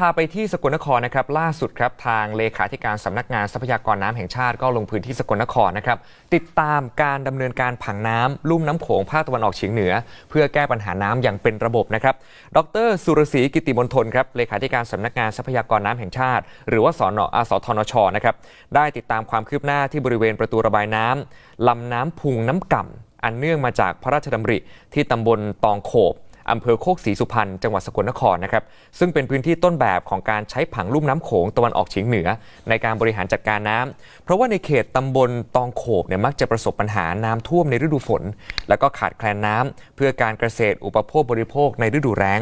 พาไปที่สกลนครนะครับล่าสุดครับ ทางเลขาธิการสำนักงานทรัพยากรน้ำแห่งชาติ ก็ลงพื้นที่สกลนครนะครับติดตามการดำเนินการผังน้ำ ลุ่มน้ำโขงภาคตะวันออกเฉียงเหนือ เพื่อแก้ปัญหาน้ำอย่างเป็นระบบนะครับดรสุรศรีกิติมนทนครับเลขาธิการสำนักงานทรัพยากรน้ำแห่งชาติ หรือว่าสอนอสอทนชนะครับได้ติดตามความคืบหน้าที่บริเวณประตูระบายน้ำ ลำน้ำพุงน้ำก่ำอันเนื่องมาจากพระราชดำริที่ตำบลตองโขบอำเภอโคกศรีสุพรรณจังหวัดสกลนครนะครับซึ่งเป็นพื้นที่ต้นแบบของการใช้ผังลุ่มน้ำโขงตะวันออกเฉียงเหนือ ในการบริหารจัดการน้ำ เพราะว่าในเขตตำบลตองโขบเนี่ยมักจะประสบปัญหาน้ำท่วมในฤดูฝน แล้วก็ขาดแคลนน้ำ เพื่อการเกษตรอุปโภคบริโภคในฤดูแรง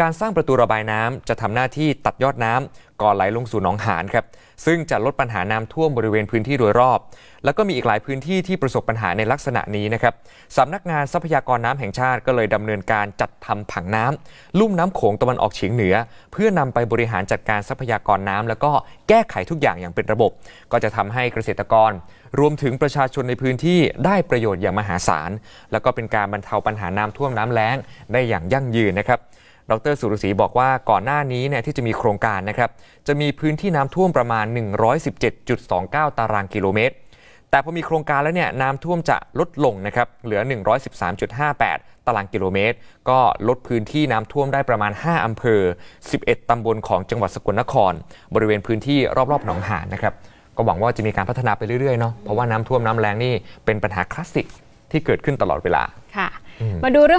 การสร้างประตูระบายน้ำ จะทำหน้าที่ตัดยอดน้ำก่อไหลลงสู่หนองหานครับซึ่งจะลดปัญหาน้ำท่วมบริเวณพื้นที่โดยรอบ แล้วก็มีอีกหลายพื้นที่ ที่ประสบปัญหาในลักษณะนี้นะครับสำนักงานทรัพยากรน้ำแห่งชาติก็เลยดำเนินการจัดทำผังน้ำ ลุ่มน้ำโขงตะวันออกเฉียงเหนือ เพื่อนำไปบริหารจัดการทรัพยากรน้ำ แล้วก็แก้ไขทุกอย่างอย่างเป็นระบบ ก็จะทำให้เกษตรกร รวมถึงประชาชนในพื้นที่ได้ประโยชน์อย่างมหาศาลแล้วก็เป็นการบรรเทาปัญหาน้ำท่วมน้ำแล้งได้อย่างยั่งยืนนะครับดรสุรศรีบอกว่าก่อนหน้านี้เนี่ยที่จะมีโครงการนะครับจะมีพื้นที่น้ำท่วมประมาณ 117.29 ตารางกิโลเมตร แต่พอมีโครงการแล้วเนี่ยน้ำท่วมจะลดลงนะครับเหลือ 113.58ตารางกิโลเมตร ก็ลดพื้นที่น้ำท่วมได้ประมาณ 5อำเภอ 11ตำบลของจังหวัดสกลนคร บริเวณพื้นที่รอบๆ หนองหานนะครับก็หวังว่าจะมีการพัฒนาไปเรื่อยๆเนาะเพราะว่าน้ำท่วมน้ำแรงนี่เป็นปัญหาคลาสสิกที่เกิดขึ้นตลอดเวลาค่ะ มาดูเรื่อง